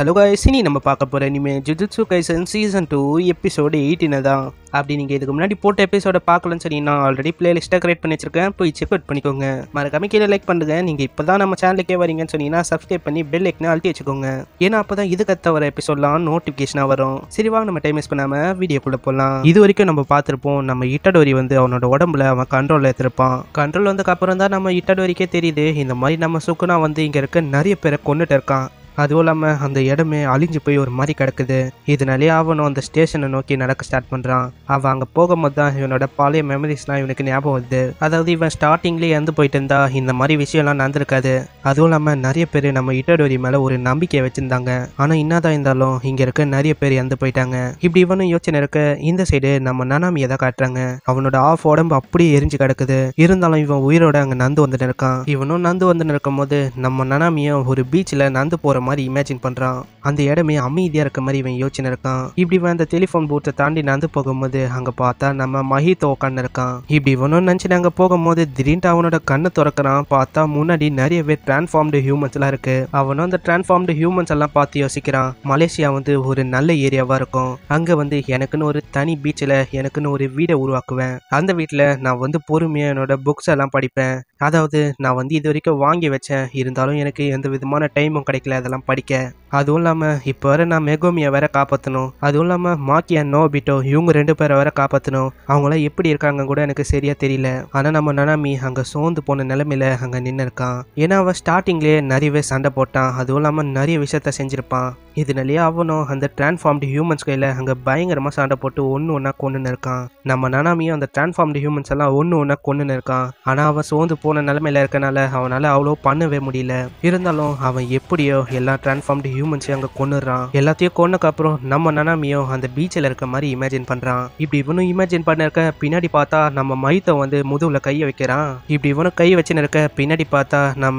hello guys இனி நம்ம பார்க்க போகிற இனிமே Jujutsu Kaisen season two episode eighteen தான் அப்படி நீங்கள் இதுக்கு முன்னாடி போட்ட எபிசோட பார்க்கலன்னு சொல்லி நான் ஆல்ரெடி பிளேலிஸ்ட்டாக கிரியேட் பண்ணி வச்சிருக்கேன் போய் செக் அவுட் பண்ணிக்கோங்க மறக்காம கீழே லைக் பண்ணுங்க நீங்கள் இப்போ தான் நம்ம சேனலுக்கே வரீங்கன்னு சொன்னீங்கன்னா சப்ஸ்கிரைப் பண்ணி பெல் லைக்னா அழுத்தி வச்சுக்கோங்க ஏன்னா அப்போ தான் இதுக்கு அத்த வர எபிசோட்லாம் நோட்டிஃபிகேஷனாக வரும் சரி வாங்க நம்ம டைம் வேஸ்ட் பண்ணாமல் கூட போகலாம் இது வரைக்கும் நம்ம பார்த்துருப்போம் நம்ம இட்டடோரி வந்து அவனோட உடம்புல அவன் கண்ட்ரோலில் எடுத்துருப்பான் கண்ட்ரோல் வந்ததுக்கப்புறம் தான் நம்ம இட்டடோரிக்கே தெரியுது இந்த மாதிரி நம்ம சுக்குனா வந்து இங்கே இருக்க நிறைய பேரை கொண்டுட்டு இருக்கான் அதுவும் இல்லாமல் அந்த இடமே அழிஞ்சு போய் ஒரு மாதிரி கிடக்குது இதனாலே அவனும் அந்த ஸ்டேஷனை நோக்கி நடக்க ஸ்டார்ட் பண்ணுறான் அவன் அங்கே போகும்போது தான் இவனோட பழைய மெமரிஸ்லாம் இவனுக்கு ஞாபகம் வருது அதாவது இவன் ஸ்டார்டிங்லேயே இறந்து போயிட்டு இருந்தா இந்த மாதிரி விஷயம்லாம் நடந்திருக்காது அதுவும் இல்லாமல் நிறைய பேர் நம்ம இட்டடோரி மேலே ஒரு நம்பிக்கை வச்சுருந்தாங்க ஆனால் என்னதான் இருந்தாலும் இங்கே இருக்க நிறைய பேர் இறந்து போயிட்டாங்க இப்படி இவனும் யோசனை இருக்க இந்த சைடு நம்ம நனாமியை தான் காட்டுறாங்க அவனோட ஆஃப் உடம்பு அப்படியே எரிஞ்சு கிடக்குது இருந்தாலும் இவன் உயிரோட அங்கே நந்து வந்துட்டு இருக்கான் இவனும் நந்து வந்துட்டு இருக்கும் போது நம்ம நனாமியும் ஒரு பீச்சில் நந்து போகிற மாதிரி இமேஜின் பண்ணுறான் அந்த இடமே அமைதியாக இருக்க மாதிரி இவன் யோசனை இருக்கான் இப்படி அந்த டெலிஃபோன் பூத்தை தாண்டி நடந்து போகும்போது அங்கே பார்த்தா நம்ம மஹித் உட்காந்து இருக்கான் இப்படி இவனும் நினச்சி நாங்கள் போகும்போது திடீர்னு அவனோட கண்ணை திறக்கிறான் பார்த்தா முன்னாடி நிறைய பேர் டிரான்ஸ்ஃபார்ம்டு ஹியூமன்ஸ்லாம் இருக்குது அவனும் அந்த டிரான்ஸ்ஃபார்ம்டு ஹியூமன்ஸ் எல்லாம் பார்த்து யோசிக்கிறான் மலேசியா வந்து ஒரு நல்ல ஏரியாவாக இருக்கும் அங்கே வந்து எனக்குன்னு ஒரு தனி பீச்சில் எனக்குன்னு ஒரு வீடை உருவாக்குவேன் அந்த வீட்டில் நான் வந்து பொறுமையாக என்னோட புக்ஸ் எல்லாம் படிப்பேன் அதாவது நான் வந்து இது வரைக்கும் வாங்கி வச்சேன் இருந்தாலும் எனக்கு எந்த விதமான டைமும் கிடைக்கல அதெல்லாம் படிக்க அதுவும் இல்லாமல் இப்போ வர நான் மெகோமியை வேற காப்பாற்றணும் அதுவும் இல்லாமல் மாக்கி அண்ட் நோபிட்டோ இவங்க ரெண்டு பேரை வேற காப்பாற்றணும் அவங்களாம் எப்படி இருக்காங்க கூட எனக்கு சரியாக தெரியல ஆனால் நம்ம நனாமி அங்கே சோர்ந்து போன நிலமையில அங்கே நின்று இருக்கான் ஏன்னா அவன் ஸ்டார்டிங்லேயே நிறையவே சண்டை போட்டான் அதுவும் இல்லாமல் நிறைய விஷயத்த செஞ்சுருப்பான் இதனாலேயே அவனும் அந்த டிரான்ஸ்ஃபார்ம்டு ஹியூமன்ஸ் கையில் அங்கே பயங்கரமாக சண்டை போட்டு ஒன்று ஒன்றா கொண்டுன்னு இருக்கான் நம்ம நனாமியும் அந்த டிரான்ஸ்ஃபார்ம்டு ஹியூமன்ஸ் எல்லாம் ஒன்று ஒன்றா கொண்டுன்னு இருக்கான் ஆனால் அவன் சோர்ந்து போன நிலமையில இருக்கனால அவனால் அவ்வளோ பண்ணவே முடியல இருந்தாலும் அவன் எப்படியோ எல்லா டிரான்ஸ்ஃபார்ம்டு ஹியூமன்ஸையும் அங்கே கொண்டுறான் எல்லாத்தையும் கொண்டக்கு அப்புறம் நம்ம நனாமியும் அந்த பீச்சில் இருக்க மாதிரி இமேஜின் பண்ணுறான் இப்படி இவனும் இமேஜின் பண்ணிருக்க பின்னாடி பார்த்தா நம்ம மைத்த வந்து முதுகுல கையை வைக்கிறான் இப்படி இவனும் கை வச்சுன்னு இருக்க பின்னாடி பார்த்தா நம்ம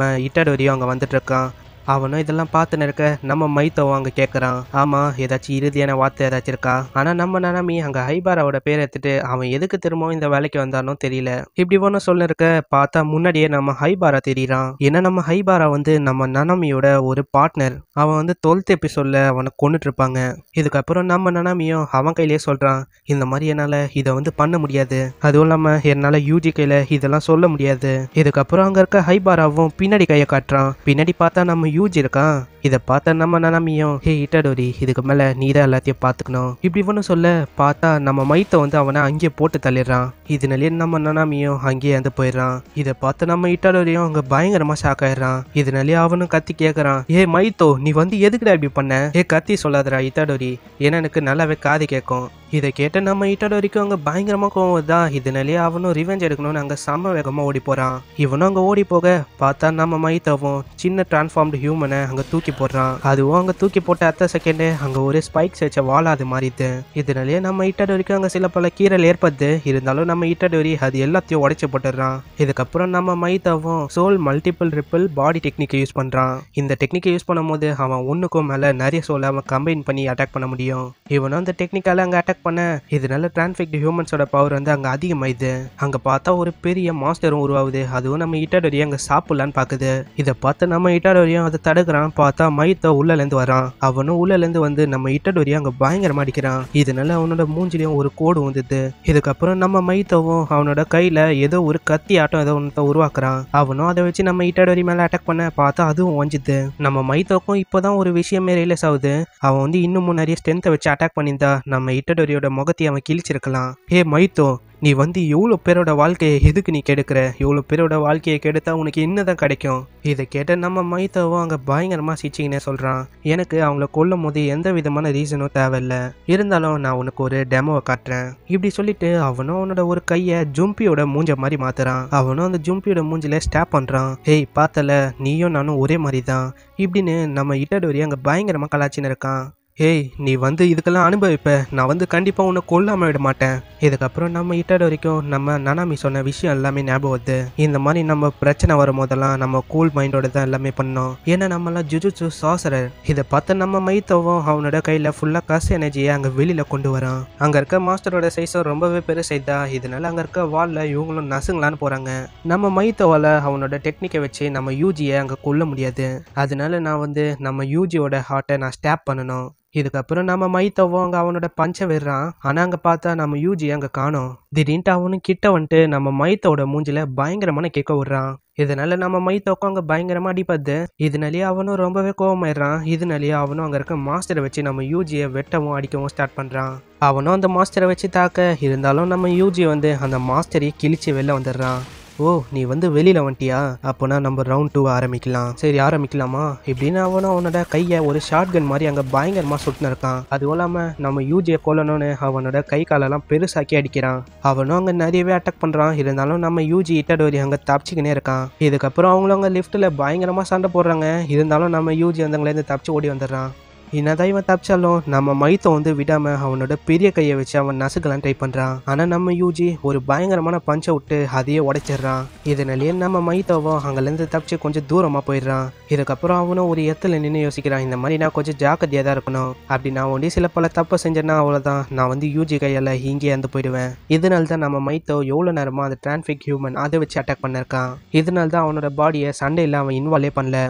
வரியும் அங்கே வந்துட்டு இருக்கான் அவனும் இதெல்லாம் பார்த்துன்னு இருக்க நம்ம மைத்தவும் அங்கே கேட்குறான் ஆமாம் ஏதாச்சும் இறுதியான வார்த்தை ஏதாச்சும் இருக்கா ஆனால் நம்ம நனமி அங்கே ஹைபாராவோட பேர் எடுத்துட்டு அவன் எதுக்கு திரும்பவும் இந்த வேலைக்கு வந்தானோ தெரியல இப்படி சொல்ல இருக்க பார்த்தா முன்னாடியே நம்ம ஹைபாரா தெரியறான் ஏன்னா நம்ம ஹைபாரா வந்து நம்ம நனமியோட ஒரு பார்ட்னர் அவன் வந்து எப்படி சொல்ல அவனை கொண்டுட்டு இருப்பாங்க இதுக்கப்புறம் நம்ம நனமியும் அவன் கையிலேயே சொல்கிறான் இந்த மாதிரி என்னால் இதை வந்து பண்ண முடியாது அதுவும் இல்லாமல் என்னால் யூஜி கையில் இதெல்லாம் சொல்ல முடியாது இதுக்கப்புறம் அங்கே இருக்க ஹைபாராவும் பின்னாடி கையை காட்டுறான் பின்னாடி பார்த்தா நம்ம யூஜ் இருக்கான் இதை பார்த்தா நம்ம நனமியும் ஹே இட்டடோரி இதுக்கு மேலே நீதான் எல்லாத்தையும் பார்த்துக்கணும் இப்படி ஒண்ணு சொல்ல பார்த்தா நம்ம மைத்தை வந்து அவனை அங்கேயே போட்டு தள்ளிடுறான் இதனாலேயே நம்ம நனாமியும் அங்கேயே வந்து போயிடுறான் இதை பார்த்து நம்ம இட்டடோரியும் அங்கே பயங்கரமாக ஷாக் ஆயிடுறான் இதனாலேயே அவனும் கத்தி கேட்குறான் ஏ மைத்தோ நீ வந்து எதுக்குடா இப்படி பண்ண ஏ கத்தி சொல்லாதடா இட்டடோரி ஏன்னா எனக்கு நல்லாவே காது கேட்கும் இதை கேட்ட நம்ம வரைக்கும் அங்கே பயங்கரமாக கோவம் வருதா இதனாலேயே அவனும் ரிவெஞ்ச் எடுக்கணும்னு அங்கே செம்ம வேகமாக ஓடி போகிறான் இவனும் அங்கே ஓடி போக பார்த்தா நம்ம மைத்தவும் சின்ன டிரான்ஸ்ஃபார்ம்டு ஹியூமனை அங்கே தூக்கி போடுறான் அதுவும் அங்கே தூக்கி போட்ட அத்த செகண்ட் அங்கே ஒரு ஸ்பைக்ஸ் வச்ச வாழாது மாறிது இதனாலேயே நம்ம வரைக்கும் அங்கே சில பல கீரல் ஏற்பது இருந்தாலும் நம்ம வரி அது எல்லாத்தையும் உடச்சி போட்டுடுறான் இதுக்கப்புறம் நம்ம மைத்தவும் சோல் மல்டிபிள் ரிப்பிள் பாடி டெக்னிக்கை யூஸ் பண்ணுறான் இந்த டெக்னிக்கை யூஸ் பண்ணும்போது அவன் ஒன்றுக்கும் மேலே நிறைய சோலை அவன் கம்பைன் பண்ணி அட்டாக் பண்ண முடியும் இவனும் அந்த டெக்னிக்கால் அங்கே அட்டாக் அட்டாக் பண்ண இதனால டிரான்ஃபெக்ட் ஹியூமன்ஸோட பவர் வந்து அங்கே அதிகமாயிது அங்கே பார்த்தா ஒரு பெரிய மாஸ்டரும் உருவாகுது அதுவும் நம்ம இட்டாடோரியை அங்கே சாப்பிடலான்னு பார்க்குது இதை பார்த்து நம்ம இட்டாடோரியும் அதை தடுக்கிறான் பார்த்தா உள்ள இருந்து வரான் அவனும் இருந்து வந்து நம்ம இட்டாடோரியை அங்கே பயங்கரமா அடிக்கிறான் இதனால அவனோட மூஞ்சிலையும் ஒரு கோடு வந்துது இதுக்கப்புறம் நம்ம மைத்தவும் அவனோட கையில் ஏதோ ஒரு கத்தி ஆட்டம் ஏதோ ஒன்று உருவாக்குறான் அவனும் அதை வச்சு நம்ம இட்டாடோரி மேலே அட்டாக் பண்ண பார்த்தா அதுவும் ஒஞ்சுது நம்ம மைத்தோக்கும் இப்போதான் ஒரு விஷயமே ரியலைஸ் ஆகுது அவன் வந்து இன்னமும் நிறைய ஸ்ட்ரென்த்தை வச்சு அட்டாக் பண்ணியிருந்தா நம்ம இட்டாடோரி சுந்தரியோட முகத்தை அவன் கிழிச்சிருக்கலாம் ஹே மைத்தோ நீ வந்து எவ்வளோ பேரோட வாழ்க்கையை எதுக்கு நீ கெடுக்கிற எவ்வளோ பேரோட வாழ்க்கையை கெடுத்தா உனக்கு என்னதான் கிடைக்கும் இதை கேட்ட நம்ம மைத்தாவும் அங்கே பயங்கரமாக சிச்சிங்கன்னு சொல்கிறான் எனக்கு அவங்கள கொல்லும் போது எந்த விதமான ரீசனும் தேவையில்ல இருந்தாலும் நான் உனக்கு ஒரு டெமோவை காட்டுறேன் இப்படி சொல்லிட்டு அவனும் அவனோட ஒரு கையை ஜும்பியோட மூஞ்ச மாதிரி மாத்துறான் அவனும் அந்த ஜும்பியோட மூஞ்சில ஸ்டாப் பண்ணுறான் ஹேய் பார்த்தல நீயும் நானும் ஒரே மாதிரி தான் இப்படின்னு நம்ம இட்டடோரி அங்கே பயங்கரமாக கலாச்சின்னு இருக்கான் ஏய் நீ வந்து இதுக்கெல்லாம் அனுபவிப்ப நான் வந்து கண்டிப்பாக உன்னை கொல்லாமல் விட மாட்டேன் இதுக்கப்புறம் நம்ம இட்டர் வரைக்கும் நம்ம நனாமி சொன்ன விஷயம் எல்லாமே ஞாபகம் வருது இந்த மாதிரி நம்ம பிரச்சனை வரும்போதெல்லாம் நம்ம கூல் மைண்டோட தான் எல்லாமே பண்ணோம் ஏன்னா நம்மளாம் ஜுஜுச்சு சாசரர் இதை பார்த்து நம்ம மைத்தவும் அவனோட கையில் ஃபுல்லாக காசு எனர்ஜியை அங்கே வெளியில் கொண்டு வரான் அங்கே இருக்க மாஸ்டரோட சைஸும் ரொம்பவே பெருசைதா இதனால அங்கே இருக்க வாலில் இவங்களும் நசுங்களான்னு போகிறாங்க நம்ம மைத்தவால் அவனோட டெக்னிக்கை வச்சு நம்ம யூஜியை அங்கே கொல்ல முடியாது அதனால நான் வந்து நம்ம யூஜியோட ஹார்ட்டை நான் ஸ்டாப் பண்ணணும் இதுக்கப்புறம் நம்ம மைத்தவோ அங்கே அவனோட பஞ்சம் விடுறான் ஆனால் அங்கே பார்த்தா நம்ம யூஜி அங்கே காணோம் திடீன்ட்டு அவனும் கிட்ட வந்துட்டு நம்ம மைத்தோட மூஞ்சில பயங்கரமான கேட்க விடுறான் இதனால நம்ம மைத்தோக்கும் அங்கே பயங்கரமாக அடிப்பாது இதனாலேயே அவனும் ரொம்பவே கோவமாயிடுறான் இதனாலேயே அவனும் அங்கே இருக்க மாஸ்டரை வச்சு நம்ம யூஜியை வெட்டவும் அடிக்கவும் ஸ்டார்ட் பண்ணுறான் அவனும் அந்த மாஸ்டரை வச்சு தாக்க இருந்தாலும் நம்ம யூஜி வந்து அந்த மாஸ்டரையே கிழிச்சு வெளில வந்துடுறான் ஓ நீ வந்து வெளியில் வண்டியா அப்போனா நம்ம ரவுண்ட் டூ ஆரம்பிக்கலாம் சரி ஆரம்பிக்கலாமா இப்படின்னு அவனும் அவனோட கையை ஒரு ஷார்ட் கன் மாதிரி அங்கே பயங்கரமாக சுட்டுன்னு இருக்கான் அதுவும் இல்லாமல் நம்ம யூஜியை கொல்லணும்னு அவனோட கை காலெல்லாம் பெருசாக்கி அடிக்கிறான் அவனும் அங்கே நிறையவே அட்டாக் பண்ணுறான் இருந்தாலும் நம்ம யூஜி இட்டடோரி அங்கே தப்பிச்சுக்கினே இருக்கான் இதுக்கப்புறம் அவங்களும் அங்க லிஃப்ட்டில் பயங்கரமாக சண்டை போடுறாங்க இருந்தாலும் நம்ம யூஜி அந்தங்களேருந்து தப்பிச்சு ஓடி வந்துடுறான் என்னதான் இவன் தப்பிச்சாலும் நம்ம மைத்தை வந்து விடாம அவனோட பெரிய கையை வச்சு அவன் நசுக்கலாம் ட்ரை பண்றான் ஆனா நம்ம யூஜி ஒரு பயங்கரமான பஞ்சை விட்டு அதையே உடைச்சிடுறான் இதனாலேயே நம்ம மைத்தோவோ அங்கிருந்து தப்பிச்சு கொஞ்சம் தூரமா போயிடுறான் இதுக்கப்புறம் அவனும் ஒரு இடத்துல நின்று யோசிக்கிறான் இந்த மாதிரி நான் கொஞ்சம் ஜாக்கிரதையா தான் இருக்கணும் அப்படி நான் ஒண்டி சில பல தப்ப செஞ்சேன்னா அவ்வளவுதான் நான் வந்து யூஜி கையால இங்கே இறந்து போயிடுவேன் இதனால தான் நம்ம மைத்தோ எவ்வளோ நேரமா அந்த டிரான்ஸ்பிக் ஹியூமன் அதை வச்சு அட்டாக் பண்ணிருக்கான் இதனால தான் அவனோட பாடியை சண்டையில் அவன் இன்வால்வே பண்ணல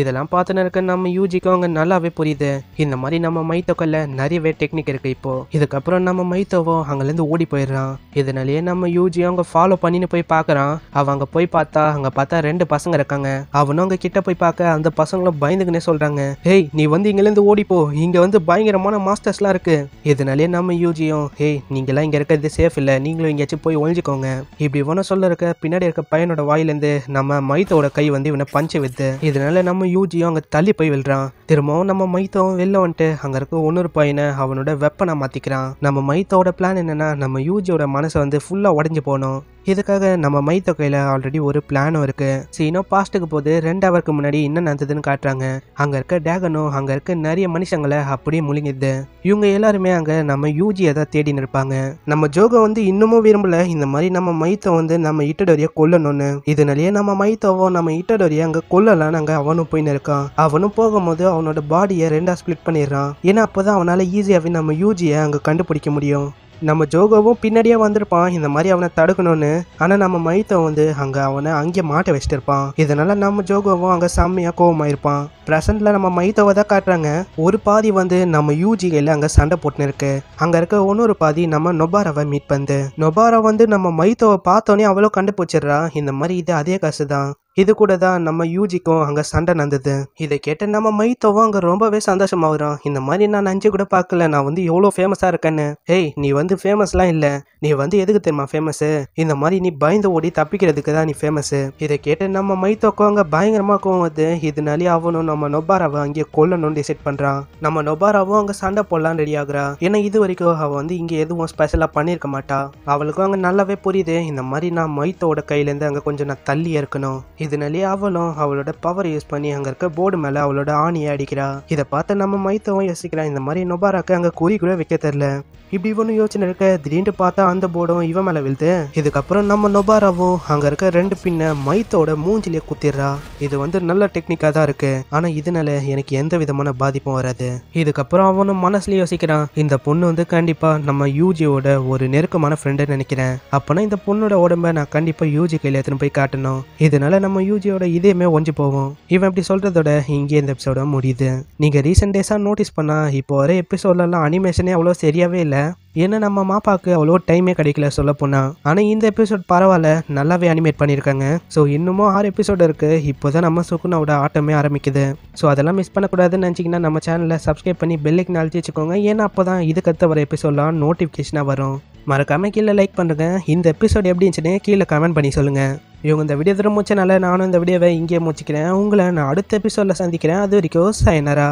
இதெல்லாம் பார்த்துன்னு இருக்க நம்ம யூஜிக்கு அவங்க நல்லாவே புரியுது இந்த மாதிரி நம்ம மைத்தோக்கல்ல நிறையவே டெக்னிக் இருக்கு இப்போ இதுக்கப்புறம் நம்ம மைத்தோவோ அங்கேருந்து ஓடி போயிடுறான் இதனாலயே நம்ம யூஜி அவங்க ஃபாலோ பண்ணின்னு போய் பார்க்குறான் அவன் அங்கே போய் பார்த்தா அங்கே பார்த்தா ரெண்டு பசங்க இருக்காங்க அவனும் அவங்க கிட்ட போய் பார்க்க அந்த பசங்களும் பயந்துக்குன்னே சொல்கிறாங்க ஹேய் நீ வந்து இங்கேருந்து ஓடிப்போ இங்கே வந்து பயங்கரமான மாஸ்டர்ஸ்லாம் இருக்கு இதனாலயே நம்ம யூஜியும் ஹேய் நீங்களாம் இங்கே இருக்கிறது சேஃப் இல்லை நீங்களும் எங்கேயாச்சும் போய் ஒழிஞ்சிக்கோங்க இப்படி இவனை சொல்ல இருக்க பின்னாடி இருக்க பையனோட வாயிலேருந்து நம்ம மைத்தோட கை வந்து இவனை பஞ்சை வித்து இதனால நம்ம யூஜியும் அங்கே தள்ளி போய் விழுறான் திரும்பவும் நம்ம மைத்தோவும் வெளில வந்துட்டு அங்கே இருக்க ஒன்னொரு பையனை அவனோட வெப்பனை மாற்றிக்கிறான் நம்ம மைத்தோட பிளான் என்னன்னா நம்ம யூஜியோட மனசை வந்து ஃபுல்லாக உடஞ்சி போகணும் இதுக்காக நம்ம மை தொகையில் ஆல்ரெடி ஒரு பிளானும் இருக்குது சீனோ பாஸ்ட்டுக்கு போது ரெண்டு அவருக்கு முன்னாடி என்ன நடந்ததுன்னு காட்டுறாங்க அங்கே இருக்க டேகனும் அங்கே இருக்க நிறைய மனுஷங்களை அப்படியே முழுங்கிது இவங்க எல்லாருமே அங்கே நம்ம யூஜியை தான் தேடி நிற்பாங்க நம்ம ஜோகோ வந்து இன்னமும் விரும்பல இந்த மாதிரி நம்ம மைத்தோ வந்து நம்ம இட்டடோரிய கொல்லணும்னு இதனாலயே நம்ம மைத்தோவோ நம்ம இட்டடோரிய அங்கே கொல்லலான்னு அங்கே அவனும் போய் நிற்கான் அவனும் போகும்போது அவனோட பாடியை ரெண்டாக ஸ்பிளிட் பண்ணிடுறான் ஏன்னா அப்போதான் அவனால் ஈஸியாகவே நம்ம யூஜியை அங்கே கண்டுபிடிக்க முடியும் நம்ம ஜோகோவும் பின்னாடியே வந்திருப்பான் இந்த மாதிரி அவனை தடுக்கணும்னு ஆனால் நம்ம மைத்தம் வந்து அங்கே அவனை அங்கேயே மாட்ட இருப்பான் இதனால நம்ம ஜோகோவும் அங்கே செம்மையாக கோவமாயிருப்பான் பிரசன்ட்ல நம்ம மைத்தோவை தான் காட்டுறாங்க ஒரு பாதி வந்து நம்ம யூஜிகையில் அங்கே சண்டை போட்டுன்னு இருக்கு அங்கே இருக்க இன்னொரு பாதி நம்ம நொபாராவை மீட் பண்ணுது நொபாரா வந்து நம்ம மைத்தோவை பார்த்தோன்னே அவ்வளோ கண்டுபிடிச்சிடுறா இந்த மாதிரி இது அதே காசு தான் இது கூட தான் நம்ம யூஜிக்கும் அங்கே சண்டை நடந்தது இதை கேட்ட நம்ம மைத்தோவும் அங்கே ரொம்பவே சந்தோஷமாகறோம் இந்த மாதிரி நான் நஞ்சு கூட பார்க்கல நான் வந்து எவ்வளோ ஃபேமஸாக இருக்கேன்னு ஏய் நீ வந்து ஃபேமஸ்லாம் இல்லை நீ வந்து எதுக்கு தெரியுமா ஃபேமஸு இந்த மாதிரி நீ பயந்து ஓடி தப்பிக்கிறதுக்கு தான் நீ ஃபேமஸு இதை கேட்டு நம்ம மைத்தோக்கும் அங்கே பயங்கரமாக கோவம் வருது இதனாலே அவனும் நம்ம நொபாராவை அங்கேயே கொல்லணும்னு டிசைட் பண்ணுறான் நம்ம நொபாராவும் அங்கே சண்டை போடலாம் ரெடி ஆகுறா ஏன்னா இது வரைக்கும் அவள் வந்து இங்கே எதுவும் ஸ்பெஷலாக பண்ணியிருக்க மாட்டா அவளுக்கும் அங்கே நல்லாவே புரியுது இந்த மாதிரி நான் மைத்தோட கையிலேருந்து அங்கே கொஞ்சம் நான் தள்ளி இருக்கணும் இதனாலே அவளும் அவளோட பவர் யூஸ் பண்ணி அங்க இருக்க போர்டு மேல அவளோட ஆணியை அடிக்கிறா இதை பார்த்து நம்ம மைத்தவும் யோசிக்கிறான் இந்த மாதிரி நொபாராக்கு அங்க கூறி கூட வைக்க தெரியல இப்படி ஒன்னு யோசனை இருக்க திடீர்னு பார்த்தா அந்த போர்டும் இவன் மேல விழுது இதுக்கப்புறம் நம்ம நொபாராவும் அங்க இருக்க ரெண்டு பின்ன மைத்தோட மூஞ்சிலே குத்திடுறா இது வந்து நல்ல டெக்னிக்கா தான் இருக்கு ஆனா இதனால எனக்கு எந்த விதமான பாதிப்பும் வராது இதுக்கப்புறம் அவனும் மனசுல யோசிக்கிறான் இந்த பொண்ணு வந்து கண்டிப்பா நம்ம யூஜியோட ஒரு நெருக்கமான ஃப்ரெண்டுன்னு நினைக்கிறேன் அப்பனா இந்த பொண்ணோட உடம்ப நான் கண்டிப்பா யூஜி கையில எடுத்துன்னு போய் காட்டணும் இதனால நம்ம நம்ம யூஜியோட இதயமே ஒஞ்சி போவோம் இவன் இப்படி சொல்றதோட இங்கே இந்த எபிசோட முடியுது நீங்கள் ரீசெண்ட் டேஸாக நோட்டீஸ் பண்ணால் இப்போ வர எபிசோட்லலாம் அனிமேஷனே அவ்வளோ சரியாகவே இல்லை ஏன்னா நம்ம மாப்பாக்கு அவ்வளோ டைமே கிடைக்கல சொல்ல போனால் ஆனால் இந்த எபிசோட் பரவாயில்ல நல்லாவே அனிமேட் பண்ணியிருக்காங்க ஸோ இன்னமும் ஆறு எபிசோடு இருக்குது இப்போ தான் நம்ம சுக்குனாவோட ஆட்டமே ஆரம்பிக்குது ஸோ அதெல்லாம் மிஸ் பண்ணக்கூடாதுன்னு நினச்சிங்கன்னா நம்ம சேனலில் சப்ஸ்கிரைப் பண்ணி பெல்லைக்கு நாளைச்சு வச்சுக்கோங்க ஏன்னா அப்போ தான் இதுக்கடுத்த வர எபிசோட்லாம் நோட்டிஃபிகேஷனாக வரும் மறக்காமல் கீழே லைக் பண்ணுறேங்க இந்த எபிசோட் எப்படி இருந்துச்சுன்னு கீழே கமெண்ட் பண்ணி சொல்லுங்கள் இவங்க இந்த வீடியோ திரும்ப முடிச்சனால நானும் இந்த வீடியோவை இங்கே முடிச்சுக்கிறேன் உங்களை நான் அடுத்த எபிசோடில் சந்திக்கிறேன் அது வரைக்கும் சைனரா